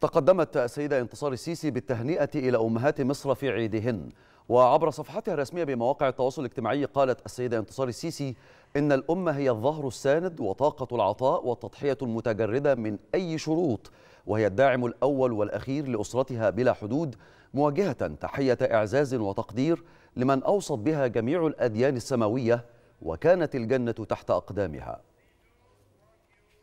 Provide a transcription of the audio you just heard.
تقدمت السيدة انتصار السيسي بالتهنئة إلى أمهات مصر في عيدهن وعبر صفحتها الرسمية بمواقع التواصل الاجتماعي قالت السيدة انتصار السيسي إن الأمة هي الظهر الساند وطاقة العطاء والتضحية المتجردة من أي شروط وهي الداعم الأول والأخير لأسرتها بلا حدود مواجهة تحية إعزاز وتقدير لمن أوصت بها جميع الأديان السماوية وكانت الجنة تحت أقدامها